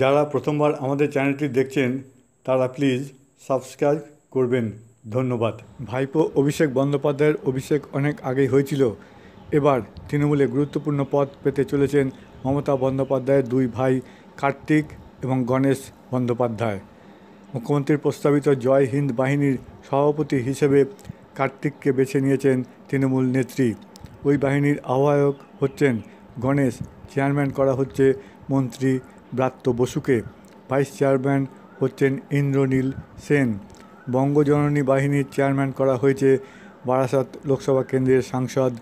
যারা প্রথমবার আমাদের চ্যানেলটি দেখছেন তারা প্লিজ সাবস্ক্রাইব করবেন ধন্যবাদ ভাইপো অভিষেক বন্দ্যোপাধ্যায়ের অভিষেক অনেক আগেই হয়েছিল এবার তৃণমূলে গুরুত্বপূর্ণ পদ পেতে চলেছেন মমতা বন্দ্যোপাধ্যায়ের দুই ভাই কার্তিক এবং গণেশ বন্দ্যোপাধ্যায় মুখ্যমন্ত্রীর প্রস্তাবিত জয় হিন্দ বাহিনীর সভাপতি হিসেবে কার্তিককে বেছে নিয়েছেন তৃণমূল নেত্রী ওই বাহিনীর আহ্বায়ক হচ্ছেন গণেশ চেয়ারম্যান করা হচ্ছে মন্ত্রী ব্রাত্য বসুকে ভাইস চেয়ারম্যান হচ্ছেন ইন্দ্রনীল সেন বঙ্গজননী বাহিনীর চেয়ারম্যান করা হয়েছে বারাসাত লোকসভা কেন্দ্রের সাংসদ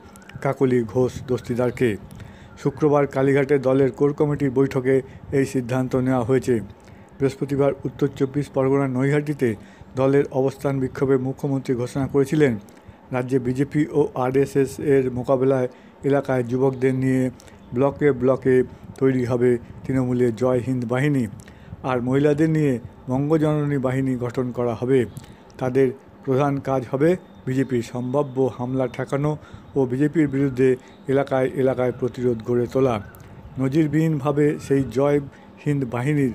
কাকলি ঘোষ দস্তিদারকে শুক্রবার কালীঘাটে দলের কোর কমিটির বৈঠকে এই সিদ্ধান্ত নেওয়া হয়েছে বৃহস্পতিবার উত্তর চব্বিশ পরগনার নৈহাটিতে দলের অবস্থান বিক্ষোভে মুখ্যমন্ত্রী ঘোষণা করেছিলেন রাজ্যে বিজেপি ও আরএসএস এর মোকাবেলায় এলাকায় যুবকদের নিয়ে ব্লকে ব্লকে তৈরি হবে তৃণমূলের জয় হিন্দ বাহিনী আর মহিলাদের নিয়ে বঙ্গজননী বাহিনী গঠন করা হবে তাদের প্রধান কাজ হবে বিজেপির সম্ভাব্য হামলা ঠেকানো ও বিজেপির বিরুদ্ধে এলাকায় এলাকায় প্রতিরোধ গড়ে তোলা নজিরবিহীনভাবে সেই জয় হিন্দ বাহিনীর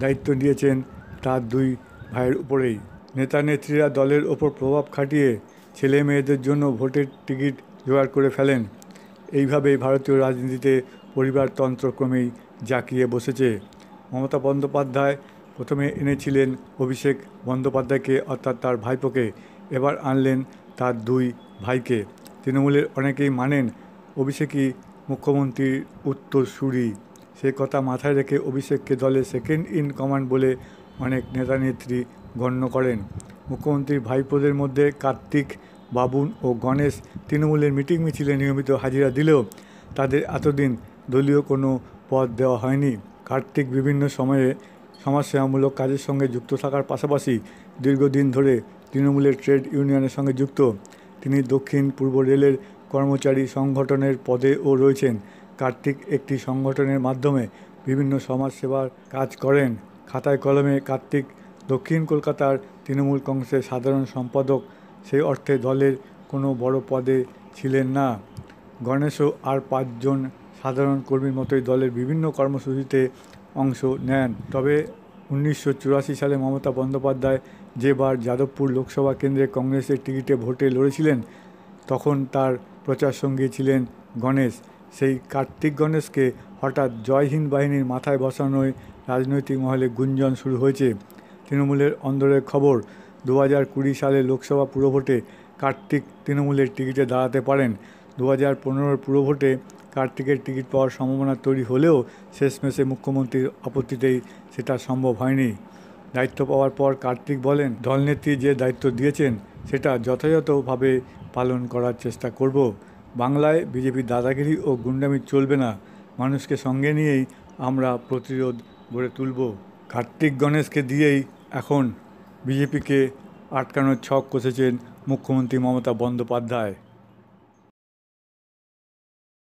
দায়িত্ব নিয়েছেন তার দুই ভাইয়ের উপরেই নেতা নেত্রীরা দলের ওপর প্রভাব খাটিয়ে ছেলে মেয়েদের জন্য ভোটের টিকিট জোগাড় করে ফেলেন এইভাবেই ভারতীয় রাজনীতিতে পরিবারতন্ত্র ক্রমেই জাঁকিয়ে বসেছে মমতা বন্দ্যোপাধ্যায় প্রথমে এনেছিলেন অভিষেক বন্দ্যোপাধ্যায়কে অর্থাৎ তার ভাইপোকে এবার আনলেন তার দুই ভাইকে তৃণমূলের অনেকেই মানেন অভিষেকই মুখ্যমন্ত্রীর উত্তর সুরি সে কথা মাথায় রেখে অভিষেককে দলে সেকেন্ড ইন কমান্ড বলে অনেক নেতানেত্রী গণ্য করেন মুখ্যমন্ত্রীর ভাইপোদের মধ্যে কার্তিক বাবুন ও গণেশ তৃণমূলের মিটিং মিছিলে নিয়মিত হাজিরা দিলেও তাদের এতদিন দলীয় কোনো পদ দেওয়া হয়নি কার্তিক বিভিন্ন সময়ে সমাজসেবামূলক কাজের সঙ্গে যুক্ত থাকার পাশাপাশি দীর্ঘদিন ধরে তৃণমূলের ট্রেড ইউনিয়নের সঙ্গে যুক্ত তিনি দক্ষিণ পূর্ব রেলের কর্মচারী সংগঠনের পদেও রয়েছেন কার্তিক একটি সংগঠনের মাধ্যমে বিভিন্ন সমাজসেবার কাজ করেন খাতায় কলমে কার্তিক দক্ষিণ কলকাতার তৃণমূল কংগ্রেসের সাধারণ সম্পাদক সেই অর্থে দলের কোনো বড় পদে ছিলেন না গণেশও আর পাঁচজন সাধারণ কর্মীর মতোই দলের বিভিন্ন কর্মসূচিতে অংশ নেন তবে উনিশশো সালে মমতা বন্দ্যোপাধ্যায় যেবার যাদবপুর লোকসভা কেন্দ্রে কংগ্রেসের টিকিটে ভোটে লড়েছিলেন তখন তার প্রচার সঙ্গী ছিলেন গণেশ সেই কার্তিক গণেশকে হঠাৎ জয়হীন বাহিনীর মাথায় বসানোয় রাজনৈতিক মহলে গুঞ্জন শুরু হয়েছে তৃণমূলের অন্দরের খবর দু হাজার কুড়ি সালে লোকসভা পুরভোটে কার্তিক তৃণমূলের টিকিটে দাঁড়াতে পারেন দু হাজার পনেরোর পুরভোটে কার্তিকের টিকিট পাওয়ার সম্ভাবনা তৈরি হলেও শেষমেশে মুখ্যমন্ত্রীর আপত্তিতেই সেটা সম্ভব হয়নি দায়িত্ব পাওয়ার পর কার্তিক বলেন দলনেত্রী যে দায়িত্ব দিয়েছেন সেটা যথাযথভাবে পালন করার চেষ্টা করব বাংলায় বিজেপির দাদাগিরি ও গুন্ডামি চলবে না মানুষকে সঙ্গে নিয়েই আমরা প্রতিরোধ গড়ে তুলব কার্তিক গণেশকে দিয়েই এখন বিজেপিকে আটকানোর ছক কষেছেন মুখ্যমন্ত্রী মমতা বন্দ্যোপাধ্যায়